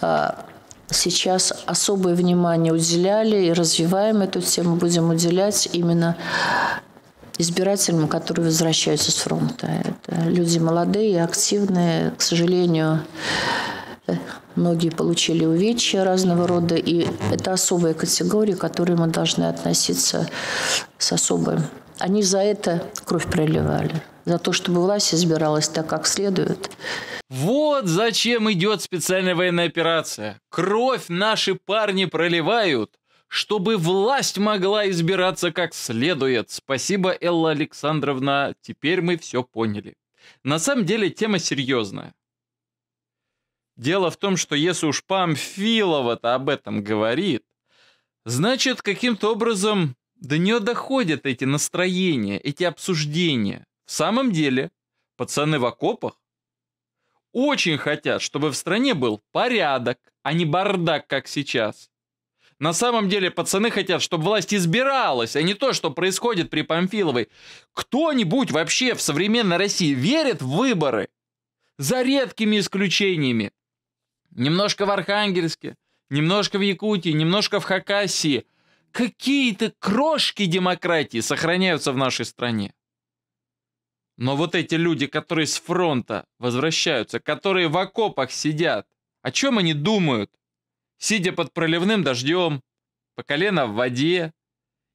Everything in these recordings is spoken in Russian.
А, сейчас особое внимание уделяли и развиваем эту тему, будем уделять именно избирателям, которые возвращаются с фронта. Это люди молодые, активные, к сожалению, э, многие получили увечья разного рода, и это особая категория, к которой мы должны относиться с особым. Они за это кровь проливали за то, чтобы власть избиралась так, как следует. Вот зачем идет специальная военная операция. Кровь наши парни проливают, чтобы власть могла избираться как следует. Спасибо, Элла Александровна, теперь мы все поняли. На самом деле тема серьезная. Дело в том, что если уж Памфилова-то об этом говорит, значит, каким-то образом до нее доходят эти настроения, эти обсуждения. В самом деле, пацаны в окопах очень хотят, чтобы в стране был порядок, а не бардак, как сейчас. На самом деле пацаны хотят, чтобы власть избиралась, а не то, что происходит при Памфиловой. Кто-нибудь вообще в современной России верит в выборы? За редкими исключениями. Немножко в Архангельске, немножко в Якутии, немножко в Хакасии. Какие-то крошки демократии сохраняются в нашей стране. Но вот эти люди, которые с фронта возвращаются, которые в окопах сидят, о чем они думают? Сидя под проливным дождем, по колено в воде,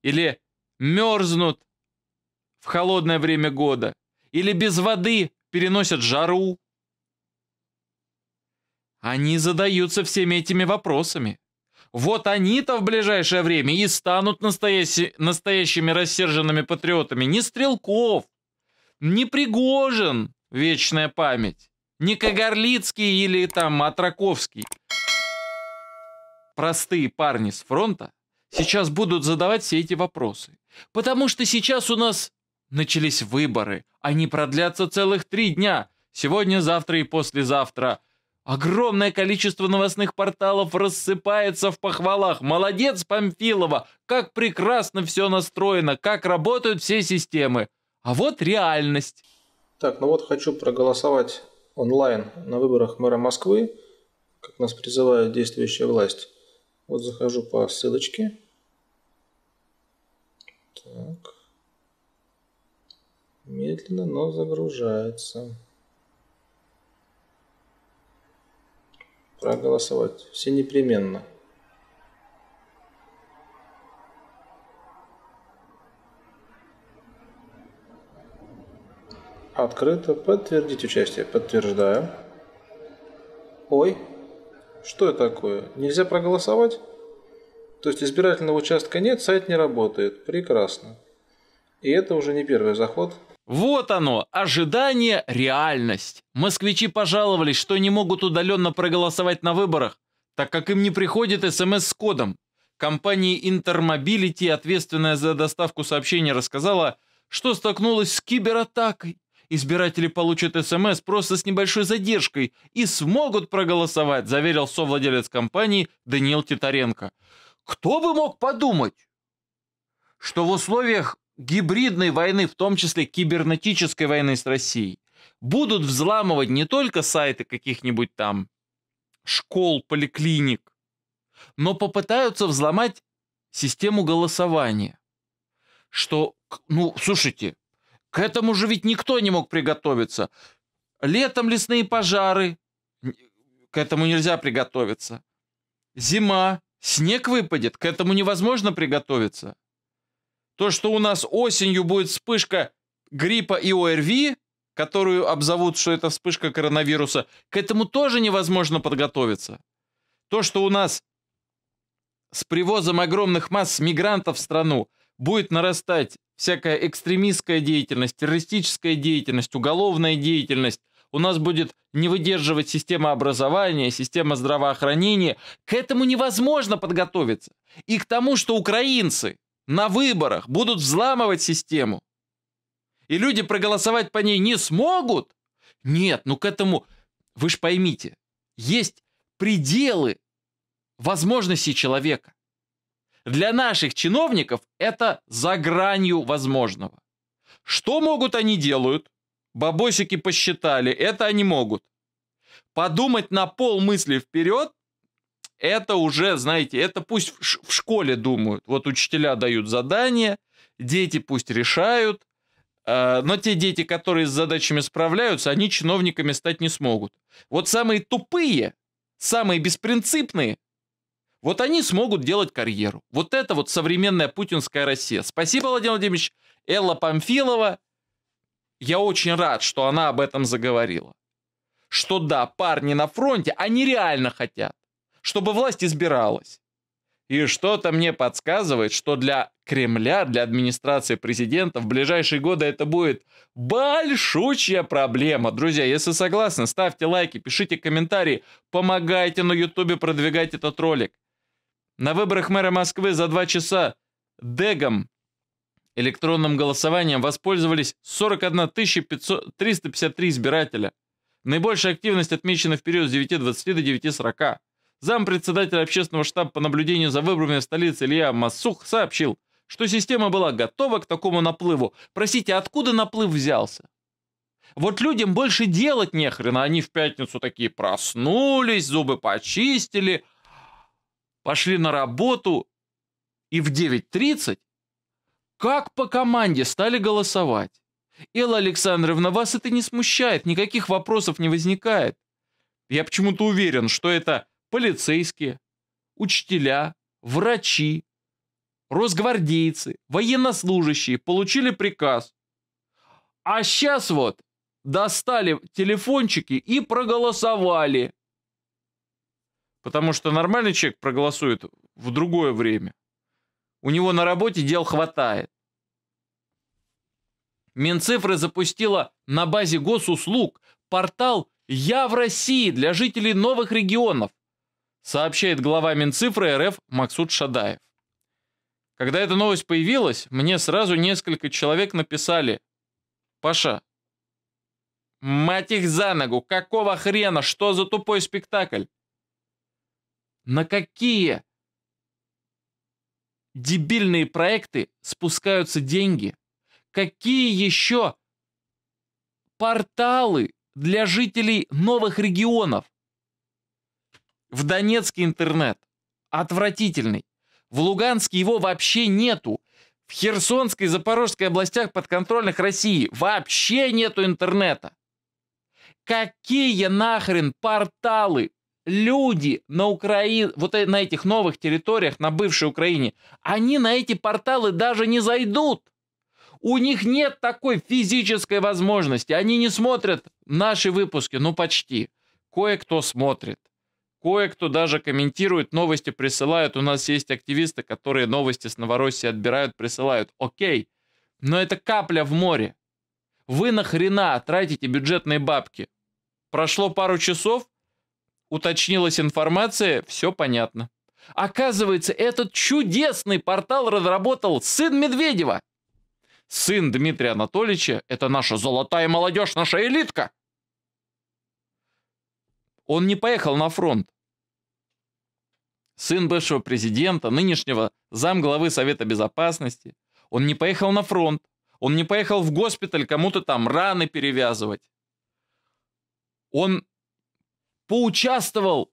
или мерзнут в холодное время года, или без воды переносят жару. Они задаются всеми этими вопросами. Вот они-то в ближайшее время и станут настоящи, настоящими рассерженными патриотами, не стрелков, не Пригожин, вечная память, не Кагарлицкий или там Атраковский. Простые парни с фронта сейчас будут задавать все эти вопросы. Потому что сейчас у нас начались выборы. Они а продлятся целых три дня. Сегодня, завтра и послезавтра. Огромное количество новостных порталов рассыпается в похвалах. Молодец, Памфилова! Как прекрасно все настроено, как работают все системы. А вот реальность. Так, ну вот хочу проголосовать онлайн на выборах мэра Москвы, как нас призывает действующая власть. Вот захожу по ссылочке. Так. Медленно, но загружается. Проголосовать. Все непременно. Открыто. Подтвердить участие. Подтверждаю. Ой, что это такое? Нельзя проголосовать? То есть избирательного участка нет, сайт не работает. Прекрасно. И это уже не первый заход. Вот оно, ожидание, реальность. Москвичи пожаловались, что не могут удаленно проголосовать на выборах, так как им не приходит смс с кодом. Компания Intermobility, ответственная за доставку сообщений, рассказала, что столкнулась с кибератакой. Избиратели получат СМС просто с небольшой задержкой и смогут проголосовать, заверил совладелец компании Даниил Титаренко. Кто бы мог подумать, что в условиях гибридной войны, в том числе кибернетической войны с Россией, будут взламывать не только сайты каких-нибудь там школ, поликлиник, но попытаются взломать систему голосования. Что, ну, слушайте, к этому же ведь никто не мог приготовиться. Летом лесные пожары. К этому нельзя приготовиться. Зима. Снег выпадет. К этому невозможно приготовиться. То, что у нас осенью будет вспышка гриппа и ОРВИ, которую обзовут, что это вспышка коронавируса, к этому тоже невозможно подготовиться. То, что у нас с привозом огромных масс мигрантов в страну будет нарастать всякая экстремистская деятельность, террористическая деятельность, уголовная деятельность, у нас будет не выдерживать система образования, система здравоохранения. К этому невозможно подготовиться. И к тому, что украинцы на выборах будут взламывать систему, и люди проголосовать по ней не смогут? Нет, ну к этому, вы же поймите, есть пределы возможностей человека. Для наших чиновников это за гранью возможного. Что могут они делают? Бабосики посчитали, это они могут. Подумать на пол мысли вперед, это уже, знаете, это пусть в школе думают. Вот учителя дают задания, дети пусть решают, э, но те дети, которые с задачами справляются, они чиновниками стать не смогут. Вот самые тупые, самые беспринципные вот они смогут делать карьеру. Вот это вот современная путинская Россия. Спасибо, Владимир Владимирович. Элла Памфилова, я очень рад, что она об этом заговорила. Что да, парни на фронте, они реально хотят, чтобы власть избиралась. И что-то мне подсказывает, что для Кремля, для администрации президента в ближайшие годы это будет большущая проблема. Друзья, если согласны, ставьте лайки, пишите комментарии, помогайте на ютубе продвигать этот ролик. На выборах мэра Москвы за два часа Дегом электронным голосованием воспользовались 41 500, 353 избирателя. Наибольшая активность отмечена в период с 9.20 до 9.40. Зам-председателя общественного штаба по наблюдению за выборами в столице Илья Масух сообщил, что система была готова к такому наплыву. Простите, а откуда наплыв взялся? Вот людям больше делать нехрена, они в пятницу такие проснулись, зубы почистили, пошли на работу и в 9.30, как по команде, стали голосовать. Элла Александровна, вас это не смущает, никаких вопросов не возникает. Я почему-то уверен, что это полицейские, учителя, врачи, росгвардейцы, военнослужащие получили приказ. А сейчас вот достали телефончики и проголосовали. Потому что нормальный человек проголосует в другое время. У него на работе дел хватает. Минцифры запустила на базе госуслуг портал «Я в России» для жителей новых регионов, сообщает глава Минцифры РФ Максут Шадаев. Когда эта новость появилась, мне сразу несколько человек написали «Паша, мать их за ногу, какого хрена, что за тупой спектакль? На какие дебильные проекты спускаются деньги? Какие еще порталы для жителей новых регионов? В Донецке интернет. Отвратительный. В Луганске его вообще нету. В Херсонской и Запорожской областях подконтрольных России вообще нету интернета. Какие нахрен порталы люди на Украине, вот э, на этих новых территориях, на бывшей Украине, они на эти порталы даже не зайдут. У них нет такой физической возможности. Они не смотрят наши выпуски, ну почти. Кое-кто смотрит. Кое-кто даже комментирует, новости присылают. У нас есть активисты, которые новости с Новороссии отбирают, присылают. Окей, но это капля в море. Вы нахрена тратите бюджетные бабки? Прошло пару часов, уточнилась информация, все понятно. Оказывается, этот чудесный портал разработал сын Медведева. Сын Дмитрия Анатольевича — это наша золотая молодежь, наша элитка. Он не поехал на фронт. Сын бывшего президента, нынешнего замглавы Совета Безопасности, он не поехал на фронт. Он не поехал в госпиталь кому-то там раны перевязывать. Он поучаствовал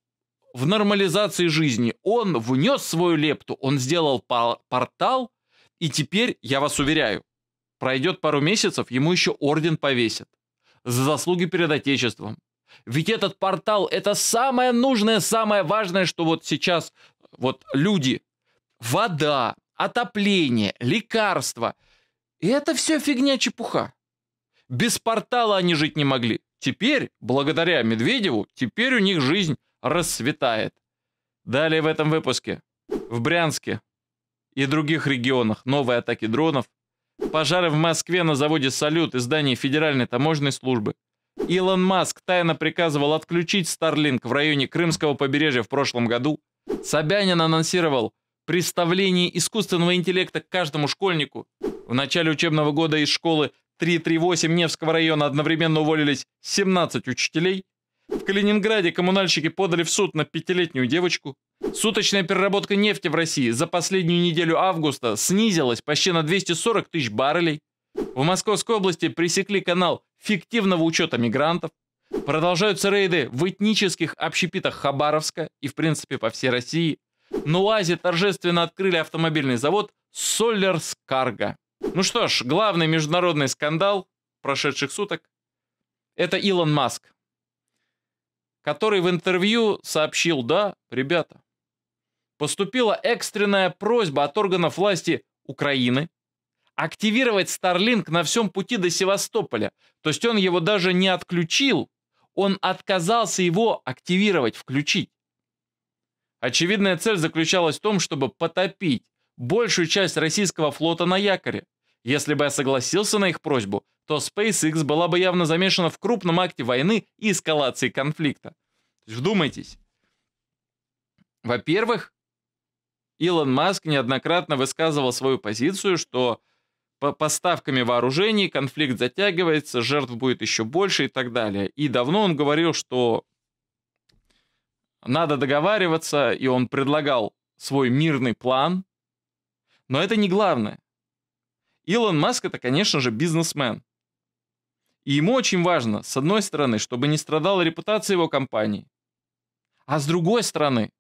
в нормализации жизни. Он внес свою лепту, он сделал портал, и теперь, я вас уверяю, пройдет пару месяцев, ему еще орден повесят за заслуги перед Отечеством. Ведь этот портал – это самое нужное, самое важное, что вот сейчас вот люди, вода, отопление, лекарства – это все фигня-чепуха. Без портала они жить не могли. Теперь, благодаря Медведеву, теперь у них жизнь расцветает. Далее в этом выпуске. В Брянске и других регионах новые атаки дронов, пожары в Москве на заводе «Салют» и здании Федеральной таможенной службы. Илон Маск тайно приказывал отключить Starlink в районе Крымского побережья в прошлом году. Собянин анонсировал представление искусственного интеллекта к каждому школьнику. В начале учебного года из школы 338 Невского района одновременно уволились 17 учителей. В Калининграде коммунальщики подали в суд на пятилетнюю девочку. Суточная переработка нефти в России за последнюю неделю августа снизилась почти на 240 тысяч баррелей. В Московской области пресекли канал фиктивного учета мигрантов. Продолжаются рейды в этнических общепитах Хабаровска и, в принципе, по всей России. На УАЗе торжественно открыли автомобильный завод «Солерскарго». Ну что ж, главный международный скандал прошедших суток – это Илон Маск, который в интервью сообщил, да, ребята, поступила экстренная просьба от органов власти Украины активировать Starlink на всем пути до Севастополя. То есть он его даже не отключил, он отказался его активировать, включить. Очевидная цель заключалась в том, чтобы потопить большую часть российского флота на якоре. Если бы я согласился на их просьбу, то SpaceX была бы явно замешана в крупном акте войны и эскалации конфликта. Вдумайтесь. Во-первых, Илон Маск неоднократно высказывал свою позицию, что по поставками вооружений конфликт затягивается, жертв будет еще больше и так далее. И давно он говорил, что надо договариваться, и он предлагал свой мирный план, но это не главное. Илон Маск это, конечно же, бизнесмен. И ему очень важно, с одной стороны, чтобы не страдала репутация его компании. А с другой стороны,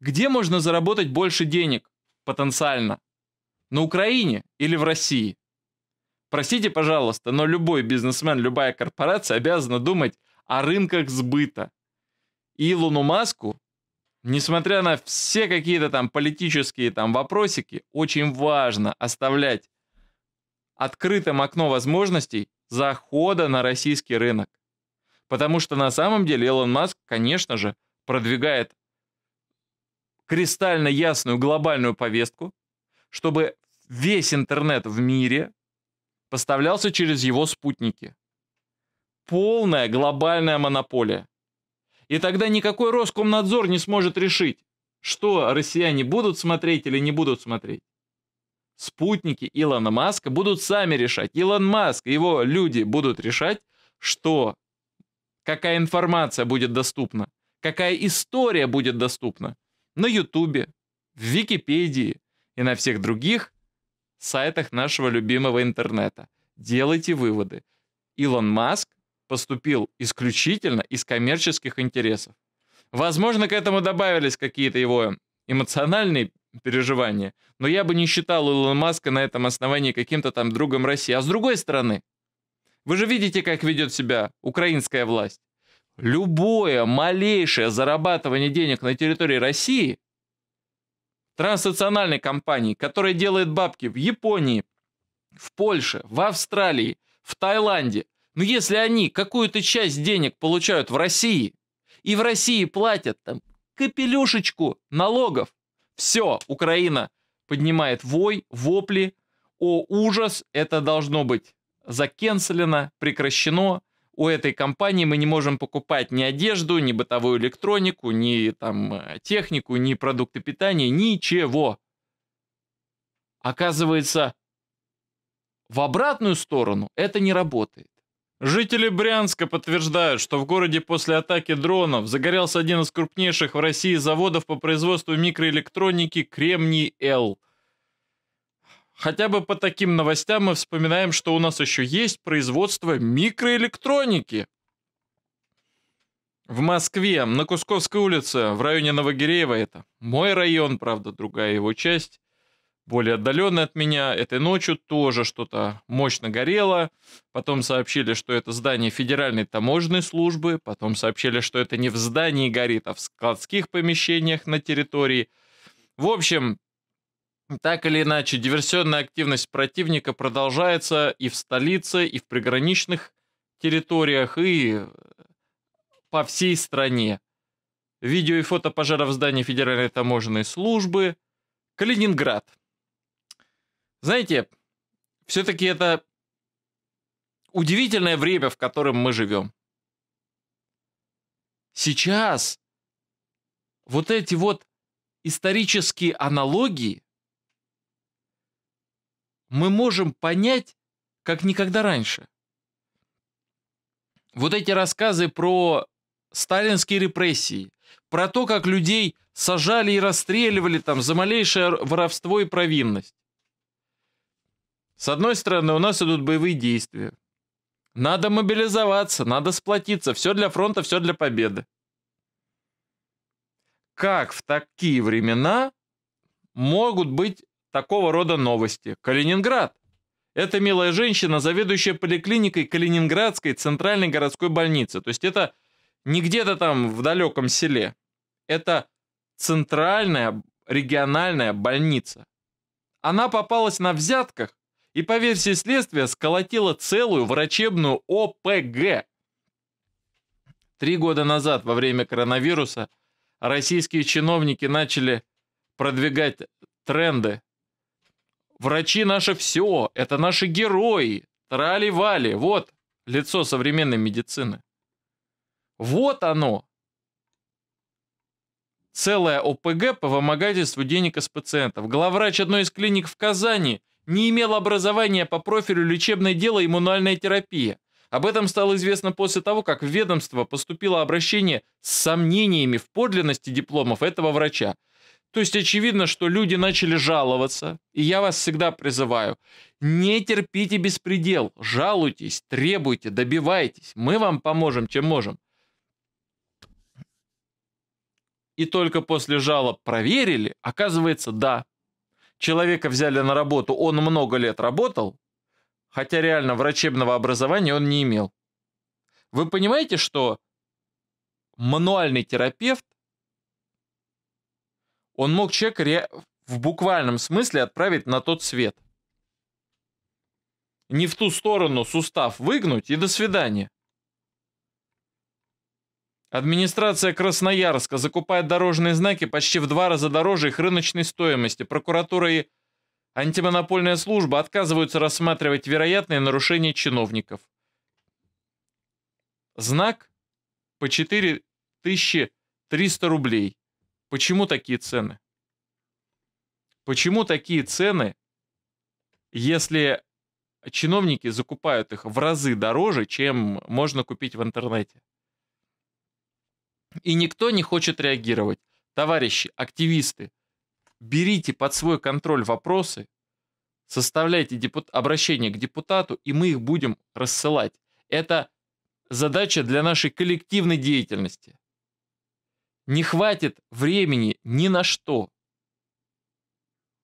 где можно заработать больше денег потенциально? На Украине или в России? Простите, пожалуйста, но любой бизнесмен, любая корпорация обязана думать о рынках сбыта. Илону Маску несмотря на все какие-то там политические там вопросики, очень важно оставлять открытым окно возможностей захода на российский рынок. Потому что на самом деле Илон Маск, конечно же, продвигает кристально ясную глобальную повестку, чтобы весь интернет в мире поставлялся через его спутники. Полная глобальная монополия. И тогда никакой Роскомнадзор не сможет решить, что россияне будут смотреть или не будут смотреть. Спутники Илона Маска будут сами решать. Илон Маск и его люди будут решать, что какая информация будет доступна, какая история будет доступна на Ютубе, в Википедии и на всех других сайтах нашего любимого интернета. Делайте выводы. Илон Маск поступил исключительно из коммерческих интересов. Возможно, к этому добавились какие-то его эмоциональные переживания, но я бы не считал Илона Маска на этом основании каким-то там другом России. А с другой стороны, вы же видите, как ведет себя украинская власть. Любое малейшее зарабатывание денег на территории России транснациональной компании, которая делает бабки в Японии, в Польше, в Австралии, в Таиланде – но ну, если они какую-то часть денег получают в России, и в России платят там капелюшечку налогов, все, Украина поднимает вой, вопли, о ужас, это должно быть закенселено, прекращено, у этой компании мы не можем покупать ни одежду, ни бытовую электронику, ни там э, технику, ни продукты питания, ничего. Оказывается, в обратную сторону это не работает. Жители Брянска подтверждают, что в городе после атаки дронов загорелся один из крупнейших в России заводов по производству микроэлектроники «Кремний-Л». Хотя бы по таким новостям мы вспоминаем, что у нас еще есть производство микроэлектроники. В Москве, на Кусковской улице, в районе Новогиреева это. Мой район, правда, другая его часть более отдаленный от меня. Этой ночью тоже что-то мощно горело. Потом сообщили, что это здание Федеральной таможенной службы. Потом сообщили, что это не в здании горит, а в складских помещениях на территории. В общем, так или иначе, диверсионная активность противника продолжается и в столице, и в приграничных территориях, и э, по всей стране. Видео и фото пожара в здании Федеральной таможенной службы – Калининград. Знаете, все-таки это удивительное время, в котором мы живем. Сейчас вот эти вот исторические аналогии мы можем понять как никогда раньше. Вот эти рассказы про сталинские репрессии, про то, как людей сажали и расстреливали там за малейшее воровство и провинность. С одной стороны, у нас идут боевые действия. Надо мобилизоваться, надо сплотиться. Все для фронта, все для победы. Как в такие времена могут быть такого рода новости? Калининград. Это милая женщина, заведующая поликлиникой Калининградской центральной городской больницы. То есть это не где-то там в далеком селе. Это центральная региональная больница. Она попалась на взятках и, по версии следствия, сколотила целую врачебную ОПГ. Три года назад, во время коронавируса, российские чиновники начали продвигать тренды. Врачи наше все, это наши герои, трали-вали, вот лицо современной медицины. Вот оно, целая ОПГ по вымогательству денег из пациентов. Главврач одной из клиник в Казани не имел образования по профилю лечебное дело иммунальная терапия. Об этом стало известно после того, как в ведомство поступило обращение с сомнениями в подлинности дипломов этого врача. То есть очевидно, что люди начали жаловаться, и я вас всегда призываю, не терпите беспредел, жалуйтесь, требуйте, добивайтесь, мы вам поможем, чем можем. И только после жалоб проверили, оказывается, да, человека взяли на работу, он много лет работал, хотя реально врачебного образования он не имел. Вы понимаете, что мануальный терапевт, он мог человека в буквальном смысле отправить на тот свет. Не в ту сторону сустав выгнуть и до свидания. Администрация Красноярска закупает дорожные знаки почти в два раза дороже их рыночной стоимости. Прокуратура и антимонопольная служба отказываются рассматривать вероятные нарушения чиновников. Знак по 4300 рублей. Почему такие цены? Почему такие цены, если чиновники закупают их в разы дороже, чем можно купить в интернете? И никто не хочет реагировать. Товарищи, активисты, берите под свой контроль вопросы, составляйте депут... обращение к депутату, и мы их будем рассылать. Это задача для нашей коллективной деятельности. Не хватит времени ни на что.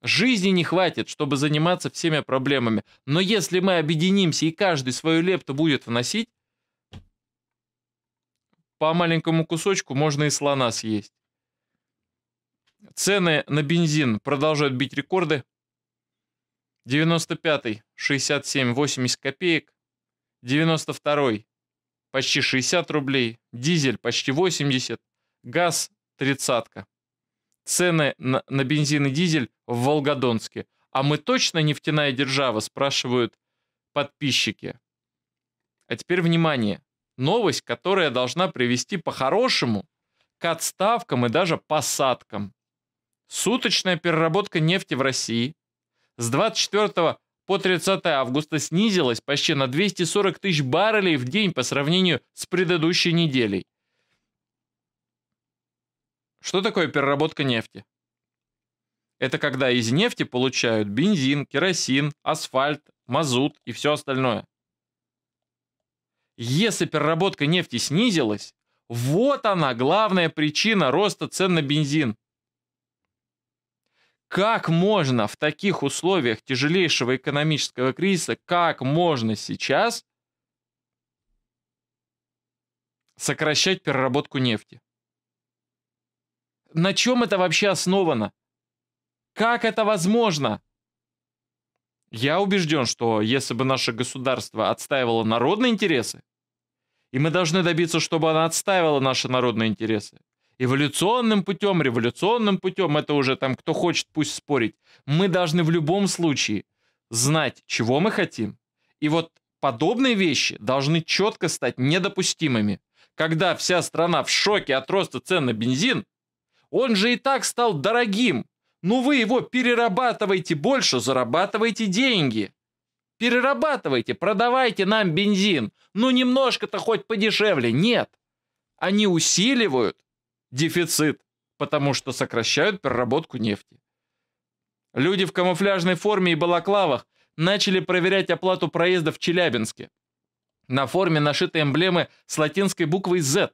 Жизни не хватит, чтобы заниматься всеми проблемами. Но если мы объединимся и каждый свою лепту будет вносить, по маленькому кусочку можно и слона съесть. Цены на бензин продолжают бить рекорды. 95-й 67,80 копеек. 92-й почти 60 рублей. Дизель почти 80. Газ тридцатка. Цены на, на бензин и дизель в Волгодонске. А мы точно нефтяная держава, спрашивают подписчики. А теперь внимание новость, которая должна привести по-хорошему к отставкам и даже посадкам. Суточная переработка нефти в России с 24 по 30 августа снизилась почти на 240 тысяч баррелей в день по сравнению с предыдущей неделей. Что такое переработка нефти? Это когда из нефти получают бензин, керосин, асфальт, мазут и все остальное. Если переработка нефти снизилась, вот она главная причина роста цен на бензин. Как можно в таких условиях тяжелейшего экономического кризиса, как можно сейчас сокращать переработку нефти? На чем это вообще основано? Как это возможно? Я убежден, что если бы наше государство отстаивало народные интересы, и мы должны добиться, чтобы оно отстаивало наши народные интересы, эволюционным путем, революционным путем, это уже там кто хочет, пусть спорить, мы должны в любом случае знать, чего мы хотим. И вот подобные вещи должны четко стать недопустимыми. Когда вся страна в шоке от роста цен на бензин, он же и так стал дорогим. Ну вы его перерабатывайте больше, зарабатывайте деньги. Перерабатывайте, продавайте нам бензин. Ну немножко-то хоть подешевле. Нет. Они усиливают дефицит, потому что сокращают переработку нефти. Люди в камуфляжной форме и балаклавах начали проверять оплату проезда в Челябинске. На форме нашиты эмблемы с латинской буквой Z.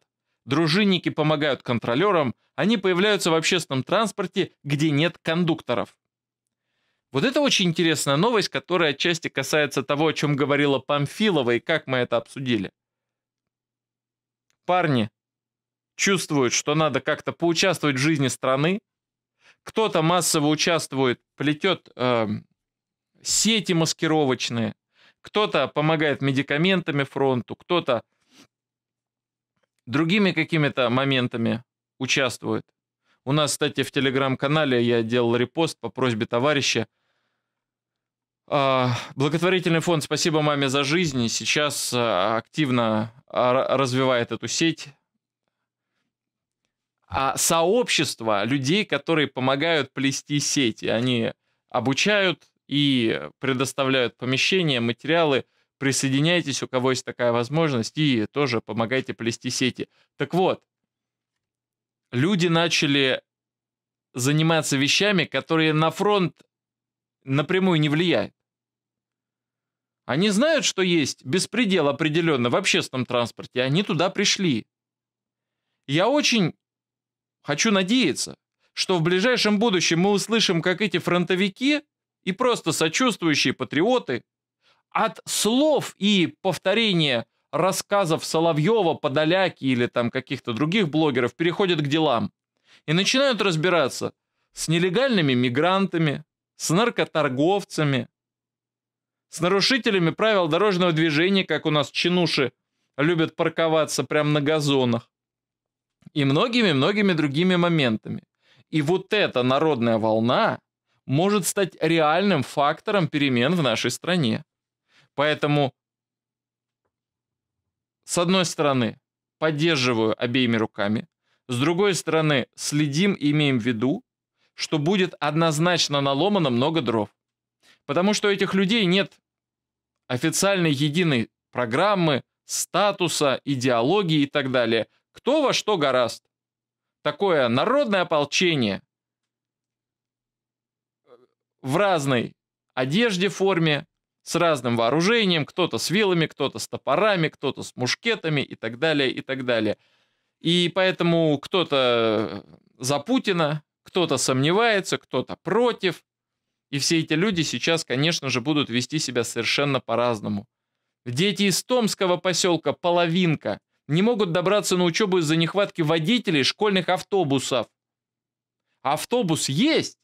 Дружинники помогают контролерам, они появляются в общественном транспорте, где нет кондукторов. Вот это очень интересная новость, которая отчасти касается того, о чем говорила Памфилова и как мы это обсудили. Парни чувствуют, что надо как-то поучаствовать в жизни страны. Кто-то массово участвует, плетет э, эм, сети маскировочные, кто-то помогает медикаментами фронту, кто-то другими какими-то моментами участвует. У нас, кстати, в телеграм-канале я делал репост по просьбе товарища. А, благотворительный фонд «Спасибо маме за жизнь» сейчас а, активно а, развивает эту сеть. А сообщество людей, которые помогают плести сети, они обучают и предоставляют помещения, материалы – Присоединяйтесь, у кого есть такая возможность, и тоже помогайте плести сети. Так вот, люди начали заниматься вещами, которые на фронт напрямую не влияют. Они знают, что есть беспредел определенно в общественном транспорте, они туда пришли. Я очень хочу надеяться, что в ближайшем будущем мы услышим, как эти фронтовики и просто сочувствующие патриоты от слов и повторения рассказов Соловьева, Подоляки или там каких-то других блогеров переходят к делам и начинают разбираться с нелегальными мигрантами, с наркоторговцами, с нарушителями правил дорожного движения, как у нас чинуши любят парковаться прямо на газонах, и многими-многими другими моментами. И вот эта народная волна может стать реальным фактором перемен в нашей стране. Поэтому, с одной стороны, поддерживаю обеими руками, с другой стороны, следим и имеем в виду, что будет однозначно наломано много дров. Потому что у этих людей нет официальной единой программы, статуса, идеологии и так далее. Кто во что гораст. Такое народное ополчение в разной одежде, форме, с разным вооружением, кто-то с вилами, кто-то с топорами, кто-то с мушкетами и так далее, и так далее. И поэтому кто-то за Путина, кто-то сомневается, кто-то против. И все эти люди сейчас, конечно же, будут вести себя совершенно по-разному. Дети из Томского поселка половинка не могут добраться на учебу из-за нехватки водителей школьных автобусов. Автобус есть,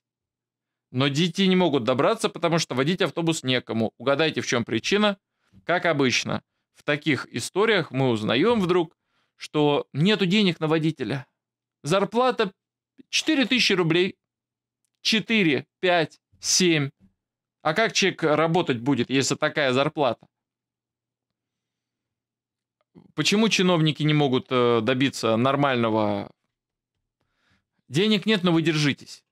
но дети не могут добраться, потому что водить автобус некому. Угадайте, в чем причина? Как обычно, в таких историях мы узнаем вдруг, что нету денег на водителя. Зарплата 4 тысячи рублей. 4, 5, 7. А как человек работать будет, если такая зарплата? Почему чиновники не могут э, добиться нормального? Денег нет, но вы держитесь.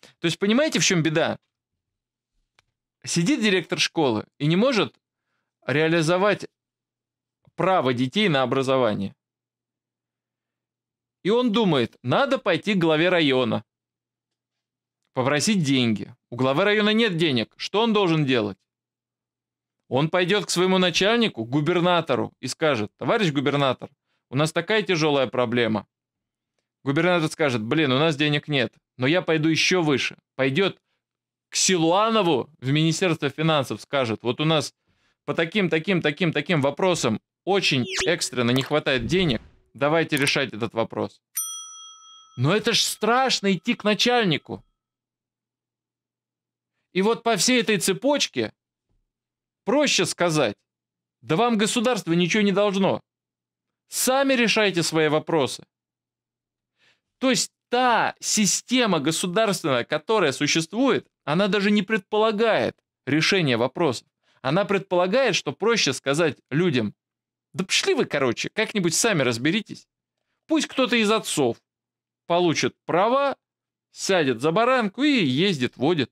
То есть понимаете, в чем беда? Сидит директор школы и не может реализовать право детей на образование. И он думает, надо пойти к главе района, попросить деньги. У главы района нет денег. Что он должен делать? Он пойдет к своему начальнику, губернатору, и скажет, товарищ губернатор, у нас такая тяжелая проблема. Губернатор скажет, блин, у нас денег нет. Но я пойду еще выше. Пойдет к Силуанову в Министерство финансов, скажет, вот у нас по таким, таким, таким, таким вопросам очень экстренно не хватает денег, давайте решать этот вопрос. Но это ж страшно идти к начальнику. И вот по всей этой цепочке проще сказать, да вам государство ничего не должно. Сами решайте свои вопросы. То есть та система государственная, которая существует, она даже не предполагает решение вопросов. Она предполагает, что проще сказать людям, да пошли вы, короче, как-нибудь сами разберитесь. Пусть кто-то из отцов получит права, сядет за баранку и ездит, водит.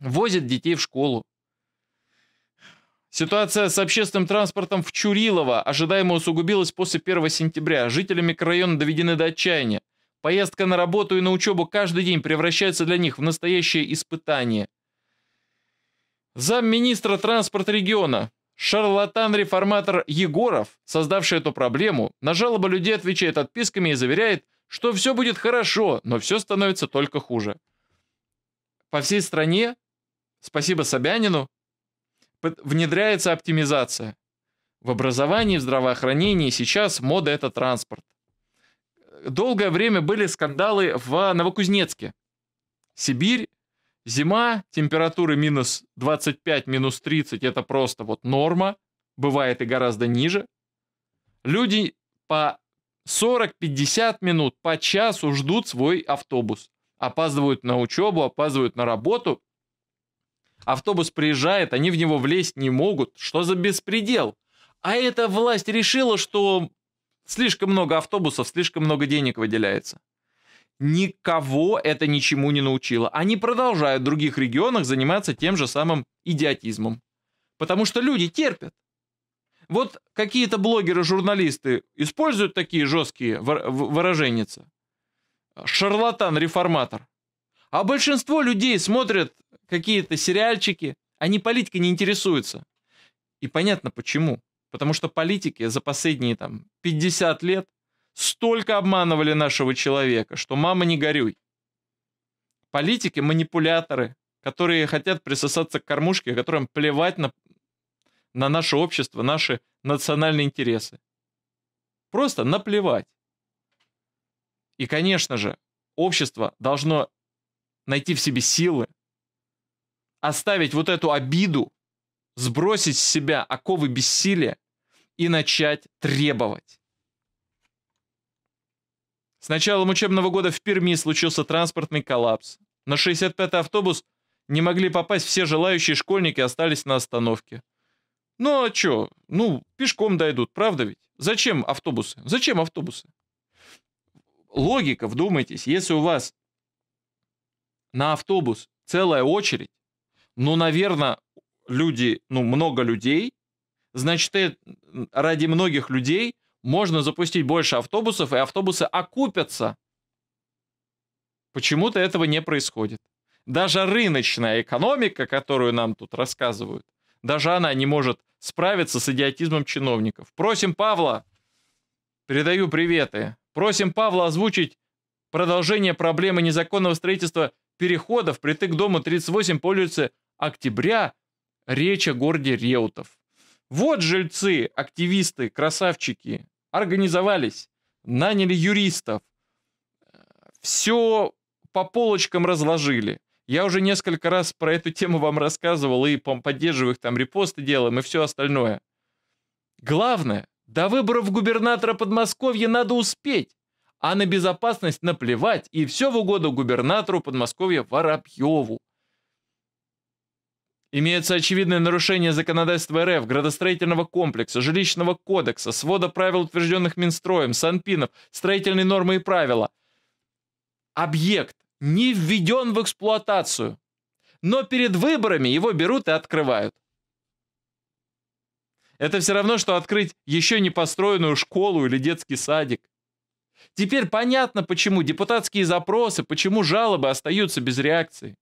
Возит детей в школу. Ситуация с общественным транспортом в Чурилово ожидаемо усугубилась после 1 сентября. Жители микрорайона доведены до отчаяния. Поездка на работу и на учебу каждый день превращается для них в настоящее испытание. Замминистра транспорта региона, шарлатан-реформатор Егоров, создавший эту проблему, на жалобы людей отвечает отписками и заверяет, что все будет хорошо, но все становится только хуже. По всей стране, спасибо Собянину, внедряется оптимизация. В образовании, в здравоохранении сейчас мода – это транспорт долгое время были скандалы в Новокузнецке. Сибирь, зима, температуры минус 25, минус 30, это просто вот норма, бывает и гораздо ниже. Люди по 40-50 минут, по часу ждут свой автобус. Опаздывают на учебу, опаздывают на работу. Автобус приезжает, они в него влезть не могут. Что за беспредел? А эта власть решила, что Слишком много автобусов, слишком много денег выделяется. Никого это ничему не научило. Они продолжают в других регионах заниматься тем же самым идиотизмом. Потому что люди терпят. Вот какие-то блогеры-журналисты используют такие жесткие выражения. Шарлатан-реформатор. А большинство людей смотрят какие-то сериальчики, они политикой не интересуются. И понятно почему. Потому что политики за последние там 50 лет столько обманывали нашего человека, что мама не горюй. Политики – манипуляторы, которые хотят присосаться к кормушке, которым плевать на, на наше общество, наши национальные интересы. Просто наплевать. И, конечно же, общество должно найти в себе силы, оставить вот эту обиду, сбросить с себя оковы бессилия и начать требовать. С началом учебного года в Перми случился транспортный коллапс. На 65-й автобус не могли попасть все желающие школьники, остались на остановке. Ну а чё? Ну, пешком дойдут, правда ведь? Зачем автобусы? Зачем автобусы? Логика, вдумайтесь, если у вас на автобус целая очередь, ну, наверное, люди, ну, много людей, значит, ради многих людей можно запустить больше автобусов, и автобусы окупятся. Почему-то этого не происходит. Даже рыночная экономика, которую нам тут рассказывают, даже она не может справиться с идиотизмом чиновников. Просим Павла, передаю приветы, просим Павла озвучить продолжение проблемы незаконного строительства переходов притык дому 38 по улице Октября, речь о городе Реутов. Вот жильцы, активисты, красавчики, организовались, наняли юристов, все по полочкам разложили. Я уже несколько раз про эту тему вам рассказывал и поддерживаю их там, репосты делаем и все остальное. Главное, до выборов губернатора Подмосковья надо успеть, а на безопасность наплевать и все в угоду губернатору Подмосковья Воробьеву имеется очевидное нарушение законодательства РФ, градостроительного комплекса, жилищного кодекса, свода правил, утвержденных Минстроем, Санпинов, строительной нормы и правила. Объект не введен в эксплуатацию, но перед выборами его берут и открывают. Это все равно, что открыть еще не построенную школу или детский садик. Теперь понятно, почему депутатские запросы, почему жалобы остаются без реакции.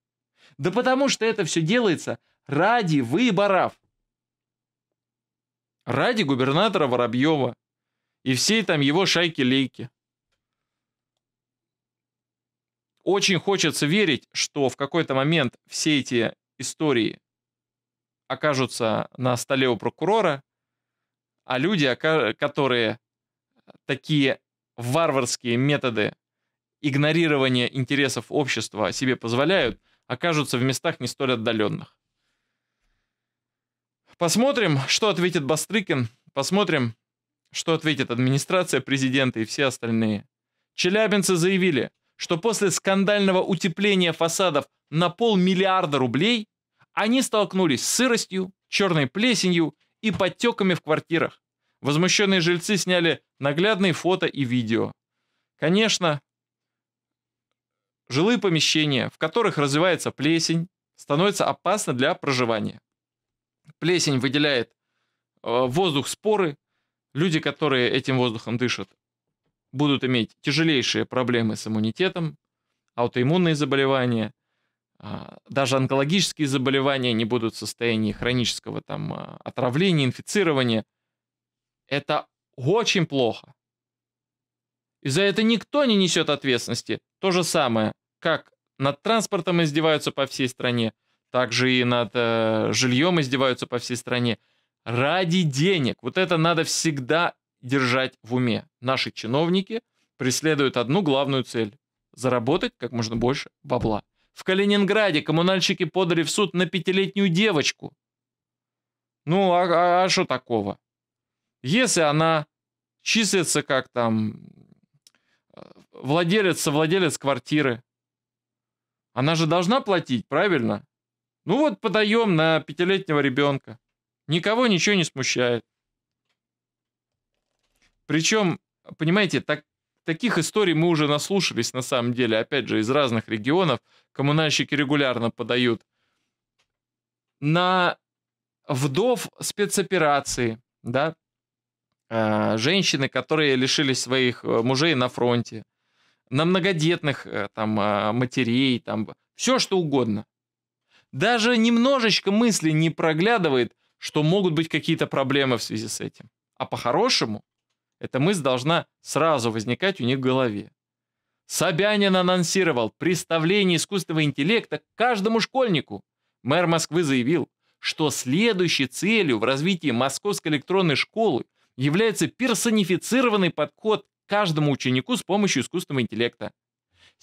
Да потому что это все делается – ради выборов. Ради губернатора Воробьева и всей там его шайки-лейки. Очень хочется верить, что в какой-то момент все эти истории окажутся на столе у прокурора, а люди, которые такие варварские методы игнорирования интересов общества себе позволяют, окажутся в местах не столь отдаленных. Посмотрим, что ответит Бастрыкин, посмотрим, что ответит администрация президента и все остальные. Челябинцы заявили, что после скандального утепления фасадов на полмиллиарда рублей они столкнулись с сыростью, черной плесенью и подтеками в квартирах. Возмущенные жильцы сняли наглядные фото и видео. Конечно, жилые помещения, в которых развивается плесень, становятся опасны для проживания плесень выделяет э, воздух споры. Люди, которые этим воздухом дышат, будут иметь тяжелейшие проблемы с иммунитетом, аутоиммунные заболевания, а, даже онкологические заболевания не будут в состоянии хронического там, а, отравления, инфицирования. Это очень плохо. И за это никто не несет ответственности. То же самое, как над транспортом издеваются по всей стране, также и над э, жильем издеваются по всей стране. Ради денег. Вот это надо всегда держать в уме. Наши чиновники преследуют одну главную цель – заработать как можно больше бабла. В Калининграде коммунальщики подали в суд на пятилетнюю девочку. Ну, а что а, а такого? Если она числится как там э, владелец, совладелец квартиры, она же должна платить, правильно? Ну вот подаем на пятилетнего ребенка. Никого ничего не смущает. Причем, понимаете, так, таких историй мы уже наслушались на самом деле. Опять же, из разных регионов коммунальщики регулярно подают. На вдов спецоперации, да, а, женщины, которые лишились своих э, мужей на фронте, на многодетных э, там а, матерей, там все что угодно даже немножечко мысли не проглядывает, что могут быть какие-то проблемы в связи с этим. А по-хорошему, эта мысль должна сразу возникать у них в голове. Собянин анонсировал представление искусственного интеллекта каждому школьнику. Мэр Москвы заявил, что следующей целью в развитии Московской электронной школы является персонифицированный подход к каждому ученику с помощью искусственного интеллекта.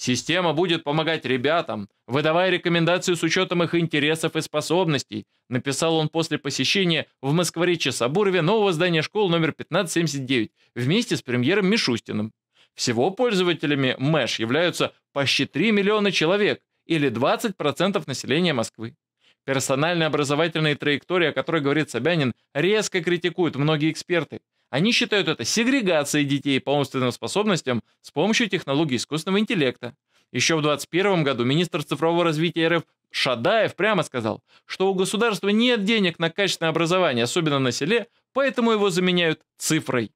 Система будет помогать ребятам, выдавая рекомендации с учетом их интересов и способностей, написал он после посещения в Москворече Сабурове нового здания школ номер 1579 вместе с премьером Мишустиным. Всего пользователями МЭШ являются почти 3 миллиона человек или 20% населения Москвы. Персональная образовательная траектория, о которой говорит Собянин, резко критикуют многие эксперты. Они считают это сегрегацией детей по умственным способностям с помощью технологий искусственного интеллекта. Еще в 2021 году министр цифрового развития РФ Шадаев прямо сказал, что у государства нет денег на качественное образование, особенно на селе, поэтому его заменяют цифрой.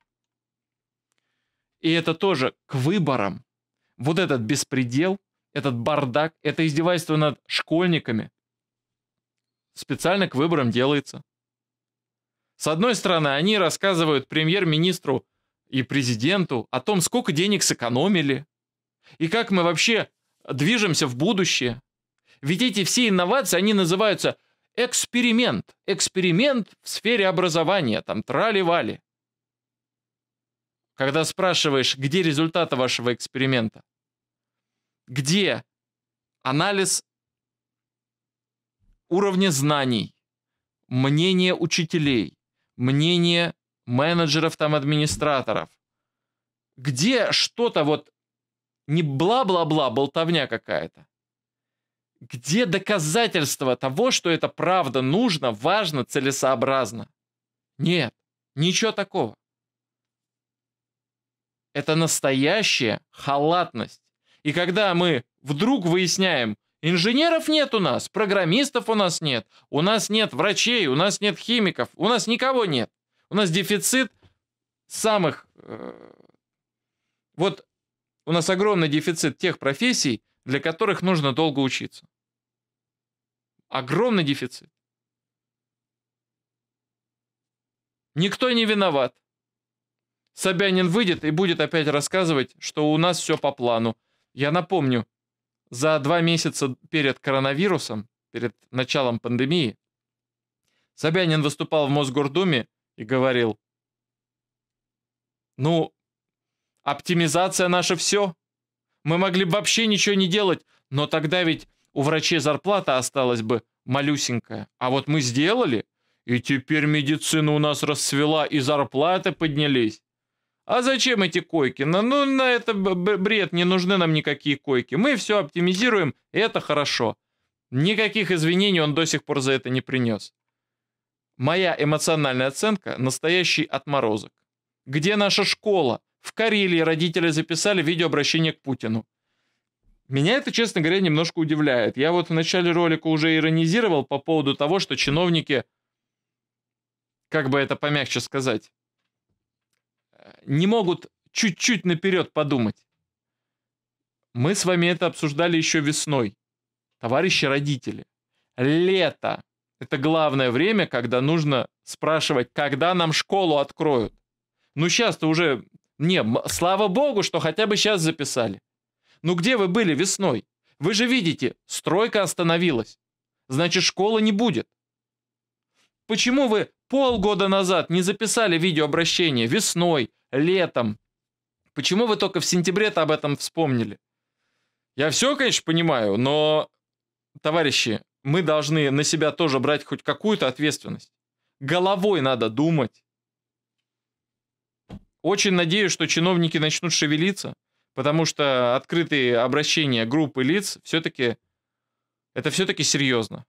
И это тоже к выборам. Вот этот беспредел, этот бардак, это издевательство над школьниками специально к выборам делается. С одной стороны, они рассказывают премьер-министру и президенту о том, сколько денег сэкономили, и как мы вообще движемся в будущее. Ведь эти все инновации, они называются эксперимент. Эксперимент в сфере образования, там трали-вали. Когда спрашиваешь, где результаты вашего эксперимента, где анализ уровня знаний, мнение учителей, мнение менеджеров, там, администраторов. Где что-то вот не бла-бла-бла, болтовня какая-то. Где доказательства того, что это правда нужно, важно, целесообразно? Нет, ничего такого. Это настоящая халатность. И когда мы вдруг выясняем, Инженеров нет у нас, программистов у нас нет, у нас нет врачей, у нас нет химиков, у нас никого нет. У нас дефицит самых... Э, вот у нас огромный дефицит тех профессий, для которых нужно долго учиться. Огромный дефицит. Никто не виноват. Собянин выйдет и будет опять рассказывать, что у нас все по плану. Я напомню, за два месяца перед коронавирусом, перед началом пандемии, Собянин выступал в Мосгордуме и говорил, ну, оптимизация наша все. Мы могли бы вообще ничего не делать, но тогда ведь у врачей зарплата осталась бы малюсенькая. А вот мы сделали, и теперь медицина у нас расцвела, и зарплаты поднялись. А зачем эти койки? Ну, на это бред, не нужны нам никакие койки. Мы все оптимизируем, и это хорошо. Никаких извинений он до сих пор за это не принес. Моя эмоциональная оценка – настоящий отморозок. Где наша школа? В Карелии родители записали видеообращение к Путину. Меня это, честно говоря, немножко удивляет. Я вот в начале ролика уже иронизировал по поводу того, что чиновники, как бы это помягче сказать, не могут чуть-чуть наперед подумать. Мы с вами это обсуждали еще весной. Товарищи родители, лето – это главное время, когда нужно спрашивать, когда нам школу откроют. Ну сейчас-то уже, не, слава богу, что хотя бы сейчас записали. Ну где вы были весной? Вы же видите, стройка остановилась. Значит, школы не будет. Почему вы полгода назад не записали видеообращение весной, летом? Почему вы только в сентябре-то об этом вспомнили? Я все, конечно, понимаю, но, товарищи, мы должны на себя тоже брать хоть какую-то ответственность. Головой надо думать. Очень надеюсь, что чиновники начнут шевелиться, потому что открытые обращения группы лиц все-таки это все-таки серьезно.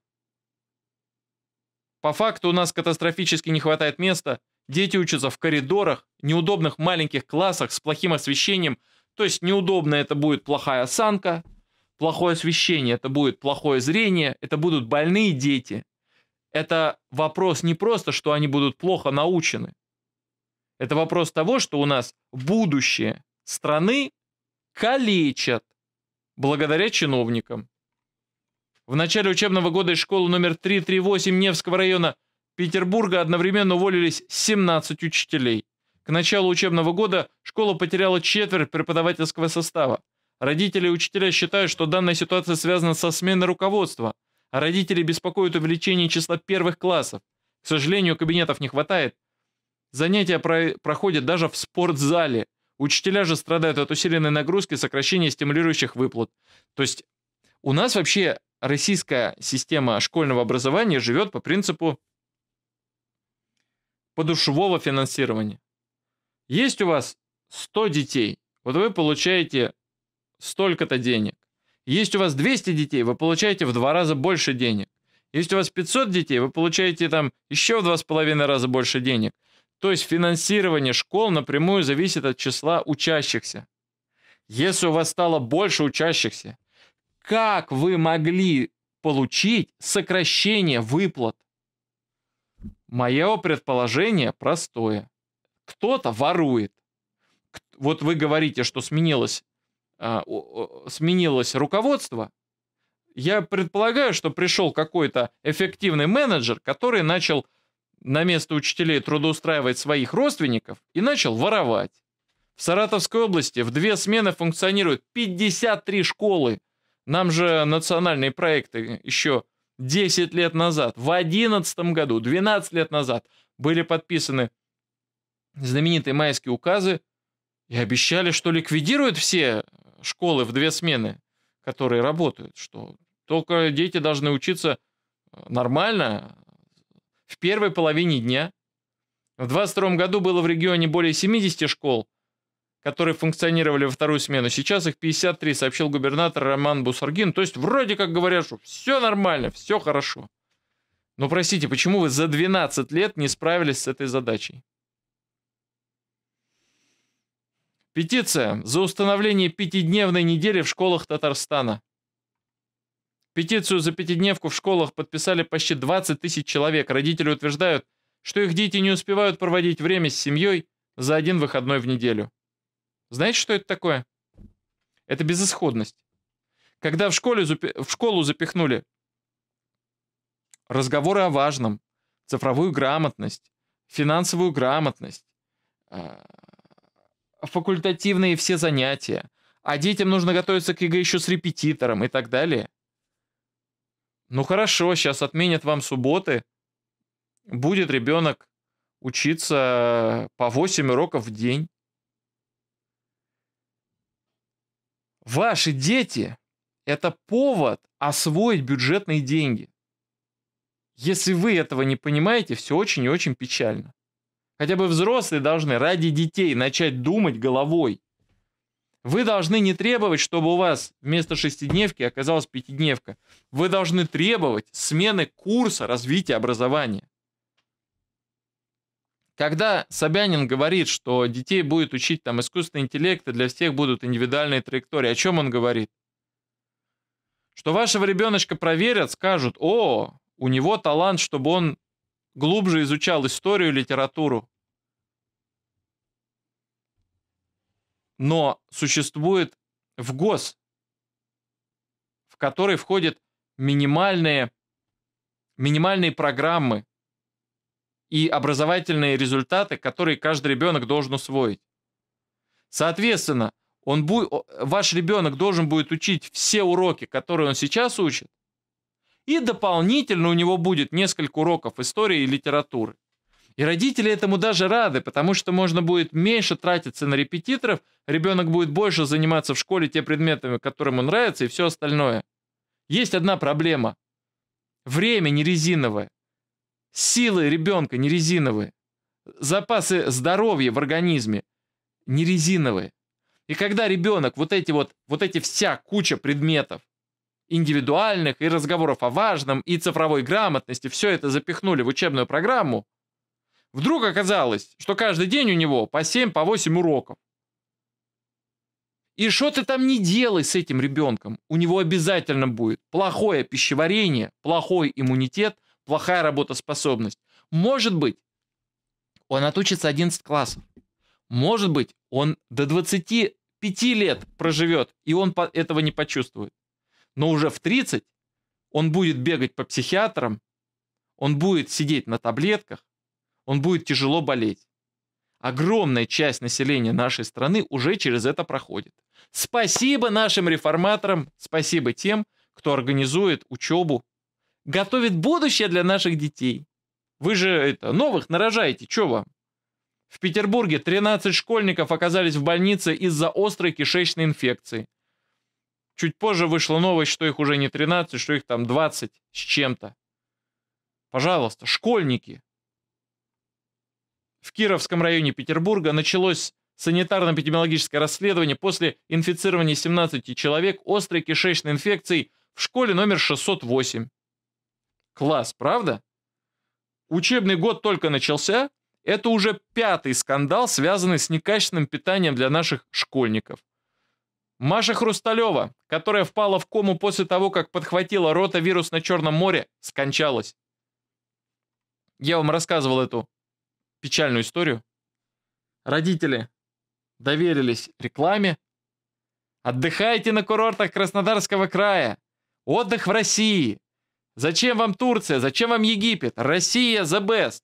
По факту у нас катастрофически не хватает места, дети учатся в коридорах, неудобных маленьких классах с плохим освещением, то есть неудобно это будет плохая осанка, плохое освещение, это будет плохое зрение, это будут больные дети. Это вопрос не просто, что они будут плохо научены. Это вопрос того, что у нас будущее страны калечат благодаря чиновникам. В начале учебного года из школы номер 338 Невского района Петербурга одновременно уволились 17 учителей. К началу учебного года школа потеряла четверть преподавательского состава. Родители и учителя считают, что данная ситуация связана со сменой руководства, а родители беспокоят увеличение числа первых классов. К сожалению, кабинетов не хватает. Занятия про проходят даже в спортзале. Учителя же страдают от усиленной нагрузки, сокращения стимулирующих выплат. То есть у нас вообще российская система школьного образования живет по принципу подушевого финансирования. Есть у вас 100 детей, вот вы получаете столько-то денег. Есть у вас 200 детей, вы получаете в два раза больше денег. Если у вас 500 детей, вы получаете там еще в два с половиной раза больше денег. То есть финансирование школ напрямую зависит от числа учащихся. Если у вас стало больше учащихся, как вы могли получить сокращение выплат? Мое предположение простое. Кто-то ворует. Вот вы говорите, что сменилось, а, сменилось руководство. Я предполагаю, что пришел какой-то эффективный менеджер, который начал на место учителей трудоустраивать своих родственников и начал воровать. В Саратовской области в две смены функционируют 53 школы. Нам же национальные проекты еще 10 лет назад, в 2011 году, 12 лет назад были подписаны знаменитые майские указы и обещали, что ликвидируют все школы в две смены, которые работают, что только дети должны учиться э, нормально в первой половине дня. В 22 году было в регионе более 70 школ, которые функционировали во вторую смену. Сейчас их 53, сообщил губернатор Роман Бусаргин. То есть вроде как говорят, что все нормально, все хорошо. Но простите, почему вы за 12 лет не справились с этой задачей? Петиция за установление пятидневной недели в школах Татарстана. Петицию за пятидневку в школах подписали почти 20 тысяч человек. Родители утверждают, что их дети не успевают проводить время с семьей за один выходной в неделю. Знаете, что это такое? Это безысходность. Когда в, школе, в школу запихнули разговоры о важном, цифровую грамотность, финансовую грамотность, а, факультативные все занятия, а детям нужно готовиться к ЕГЭ еще с репетитором и так далее. Ну хорошо, сейчас отменят вам субботы, будет ребенок учиться по 8 уроков в день. Ваши дети – это повод освоить бюджетные деньги. Если вы этого не понимаете, все очень и очень печально. Хотя бы взрослые должны ради детей начать думать головой. Вы должны не требовать, чтобы у вас вместо шестидневки оказалась пятидневка. Вы должны требовать смены курса развития образования. Когда Собянин говорит, что детей будет учить там искусственный интеллект, и для всех будут индивидуальные траектории, о чем он говорит? Что вашего ребеночка проверят, скажут, о, у него талант, чтобы он глубже изучал историю, литературу. Но существует в ГОС, в который входят минимальные, минимальные программы, и образовательные результаты, которые каждый ребенок должен усвоить. Соответственно, он будет, ваш ребенок должен будет учить все уроки, которые он сейчас учит, и дополнительно у него будет несколько уроков истории и литературы. И родители этому даже рады, потому что можно будет меньше тратиться на репетиторов, ребенок будет больше заниматься в школе те предметами, которым он нравится, и все остальное. Есть одна проблема. Время не резиновое. Силы ребенка не резиновые. Запасы здоровья в организме не резиновые. И когда ребенок вот эти вот, вот эти вся куча предметов, индивидуальных и разговоров о важном, и цифровой грамотности, все это запихнули в учебную программу, вдруг оказалось, что каждый день у него по 7-8 по уроков. И что ты там не делай с этим ребенком, у него обязательно будет плохое пищеварение, плохой иммунитет, плохая работоспособность. Может быть, он отучится 11 классов. Может быть, он до 25 лет проживет, и он этого не почувствует. Но уже в 30 он будет бегать по психиатрам, он будет сидеть на таблетках, он будет тяжело болеть. Огромная часть населения нашей страны уже через это проходит. Спасибо нашим реформаторам, спасибо тем, кто организует учебу готовит будущее для наших детей. Вы же это, новых нарожаете, что вам? В Петербурге 13 школьников оказались в больнице из-за острой кишечной инфекции. Чуть позже вышла новость, что их уже не 13, что их там 20 с чем-то. Пожалуйста, школьники. В Кировском районе Петербурга началось санитарно-эпидемиологическое расследование после инфицирования 17 человек острой кишечной инфекцией в школе номер 608. Класс, правда? Учебный год только начался, это уже пятый скандал, связанный с некачественным питанием для наших школьников. Маша Хрусталева, которая впала в кому после того, как подхватила ротавирус на Черном море, скончалась. Я вам рассказывал эту печальную историю. Родители доверились рекламе. Отдыхайте на курортах Краснодарского края. Отдых в России. Зачем вам Турция? Зачем вам Египет? Россия the best.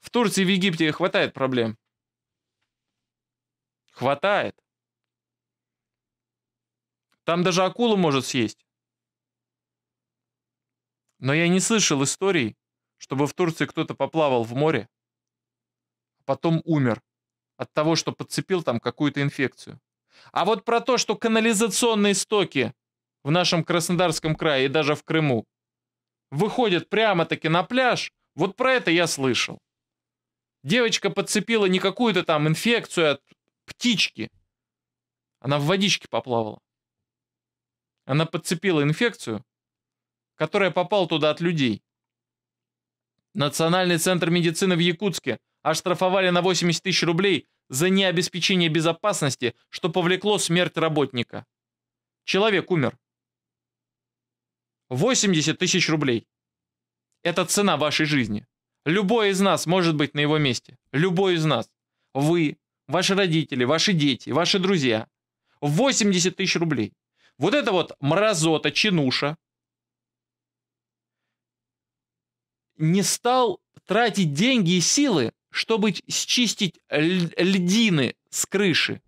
В Турции и в Египте хватает проблем. Хватает. Там даже акула может съесть. Но я не слышал историй, чтобы в Турции кто-то поплавал в море, а потом умер от того, что подцепил там какую-то инфекцию. А вот про то, что канализационные стоки в нашем Краснодарском крае и даже в Крыму, выходят прямо-таки на пляж, вот про это я слышал. Девочка подцепила не какую-то там инфекцию от птички. Она в водичке поплавала. Она подцепила инфекцию, которая попала туда от людей. Национальный центр медицины в Якутске оштрафовали на 80 тысяч рублей за необеспечение безопасности, что повлекло смерть работника. Человек умер. 80 тысяч рублей. Это цена вашей жизни. Любой из нас может быть на его месте. Любой из нас. Вы, ваши родители, ваши дети, ваши друзья. 80 тысяч рублей. Вот это вот мразота, чинуша, не стал тратить деньги и силы, чтобы счистить льдины с крыши.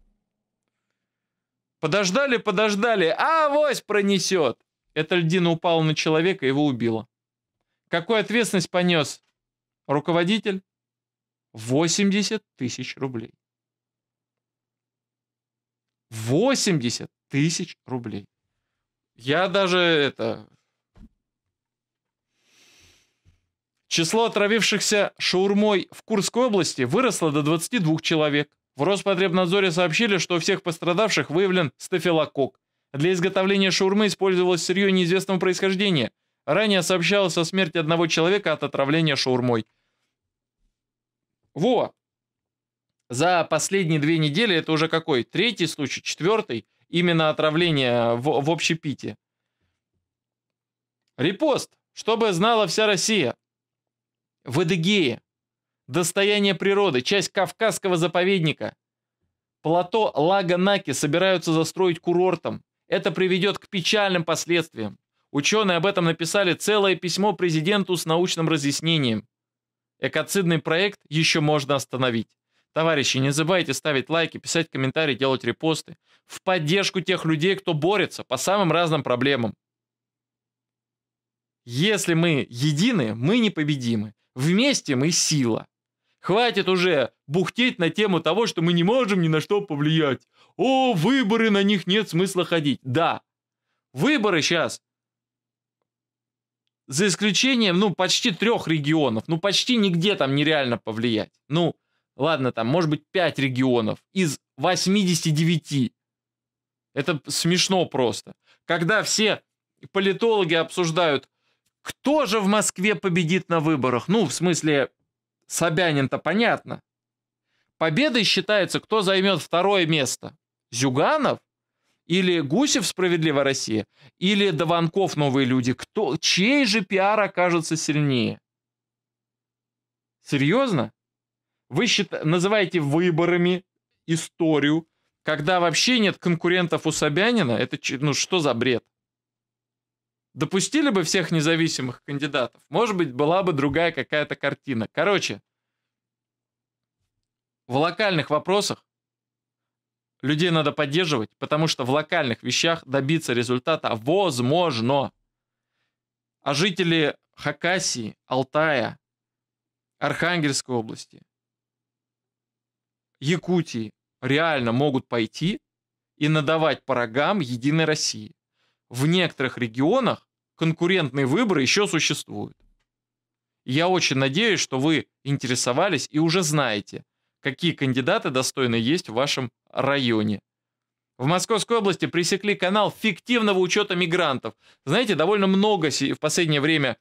Подождали, подождали, а авось пронесет. Эта льдина упала на человека и его убила. Какую ответственность понес руководитель? 80 тысяч рублей. 80 тысяч рублей. Я даже это... Число отравившихся шаурмой в Курской области выросло до 22 человек. В Роспотребнадзоре сообщили, что у всех пострадавших выявлен стафилококк. Для изготовления шаурмы использовалось сырье неизвестного происхождения. Ранее сообщалось о смерти одного человека от отравления шаурмой. Во! За последние две недели это уже какой? Третий случай, четвертый, именно отравление в, в общепите. Репост, чтобы знала вся Россия. В Эдегее. Достояние природы, часть Кавказского заповедника. Плато Лаганаки собираются застроить курортом. Это приведет к печальным последствиям. Ученые об этом написали целое письмо президенту с научным разъяснением. Экоцидный проект еще можно остановить. Товарищи, не забывайте ставить лайки, писать комментарии, делать репосты. В поддержку тех людей, кто борется по самым разным проблемам. Если мы едины, мы непобедимы. Вместе мы сила. Хватит уже бухтеть на тему того, что мы не можем ни на что повлиять. «О, выборы, на них нет смысла ходить». Да, выборы сейчас за исключением, ну, почти трех регионов, ну, почти нигде там нереально повлиять. Ну, ладно, там, может быть, пять регионов из 89. Это смешно просто. Когда все политологи обсуждают, кто же в Москве победит на выборах, ну, в смысле, Собянин-то понятно. Победой считается, кто займет второе место. Зюганов? Или Гусев «Справедливая Россия», или Даванков «Новые люди». Кто, чей же пиар окажется сильнее? Серьезно? Вы счит... называете выборами историю, когда вообще нет конкурентов у Собянина? Это ну что за бред? Допустили бы всех независимых кандидатов? Может быть, была бы другая какая-то картина. Короче, в локальных вопросах Людей надо поддерживать, потому что в локальных вещах добиться результата возможно. А жители Хакасии, Алтая, Архангельской области, Якутии реально могут пойти и надавать по Единой России. В некоторых регионах конкурентные выборы еще существуют. Я очень надеюсь, что вы интересовались и уже знаете – какие кандидаты достойны есть в вашем районе. В Московской области пресекли канал фиктивного учета мигрантов. Знаете, довольно много в последнее время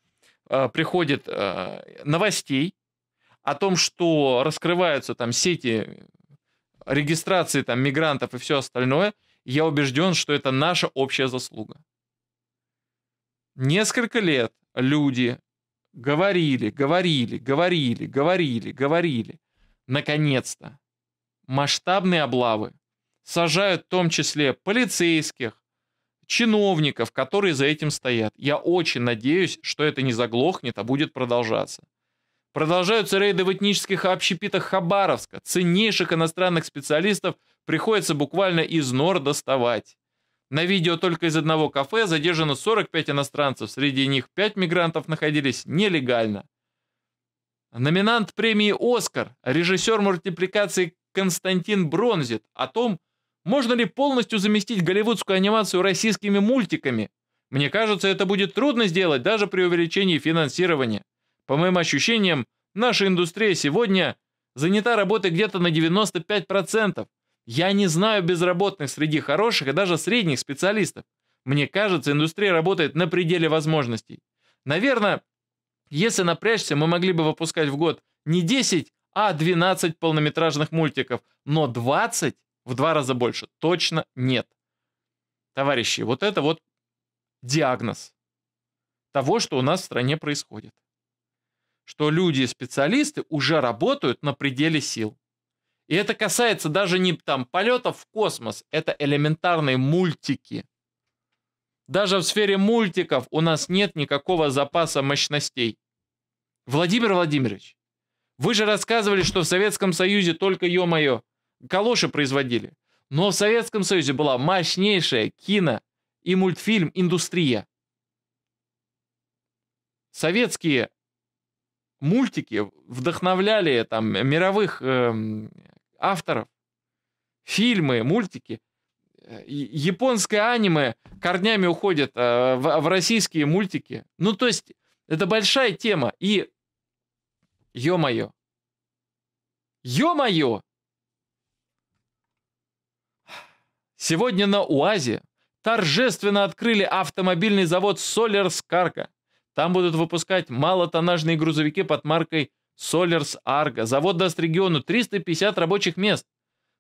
э, приходит э, новостей о том, что раскрываются там сети регистрации там мигрантов и все остальное. Я убежден, что это наша общая заслуга. Несколько лет люди говорили, говорили, говорили, говорили, говорили, Наконец-то. Масштабные облавы. Сажают в том числе полицейских, чиновников, которые за этим стоят. Я очень надеюсь, что это не заглохнет, а будет продолжаться. Продолжаются рейды в этнических общепитах Хабаровска. Ценнейших иностранных специалистов приходится буквально из нор доставать. На видео только из одного кафе задержано 45 иностранцев, среди них 5 мигрантов находились нелегально. Номинант премии «Оскар», режиссер мультипликации Константин Бронзит о том, можно ли полностью заместить голливудскую анимацию российскими мультиками. Мне кажется, это будет трудно сделать даже при увеличении финансирования. По моим ощущениям, наша индустрия сегодня занята работой где-то на 95%. Я не знаю безработных среди хороших и даже средних специалистов. Мне кажется, индустрия работает на пределе возможностей. Наверное, если напрячься, мы могли бы выпускать в год не 10, а 12 полнометражных мультиков, но 20 в два раза больше точно нет. Товарищи, вот это вот диагноз того, что у нас в стране происходит. Что люди и специалисты уже работают на пределе сил. И это касается даже не там полетов в космос, это элементарные мультики – даже в сфере мультиков у нас нет никакого запаса мощностей. Владимир Владимирович, вы же рассказывали, что в Советском Союзе только, ё-моё, калоши производили. Но в Советском Союзе была мощнейшая кино и мультфильм индустрия. Советские мультики вдохновляли там мировых э, авторов, фильмы, мультики Э, японское аниме корнями уходит э, в, в российские мультики. Ну, то есть, это большая тема. И, ё-моё, ё-моё, сегодня на УАЗе торжественно открыли автомобильный завод Solers Cargo. Там будут выпускать малотоннажные грузовики под маркой Solers Argo. Завод даст региону 350 рабочих мест.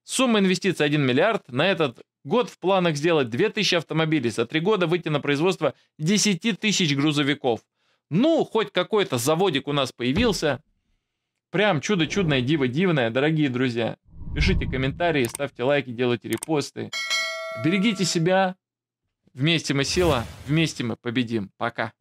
Сумма инвестиций 1 миллиард. На этот Год в планах сделать 2000 автомобилей, за три года выйти на производство 10 тысяч грузовиков. Ну, хоть какой-то заводик у нас появился. Прям чудо-чудное, диво-дивное, дорогие друзья. Пишите комментарии, ставьте лайки, делайте репосты. Берегите себя. Вместе мы сила, вместе мы победим. Пока.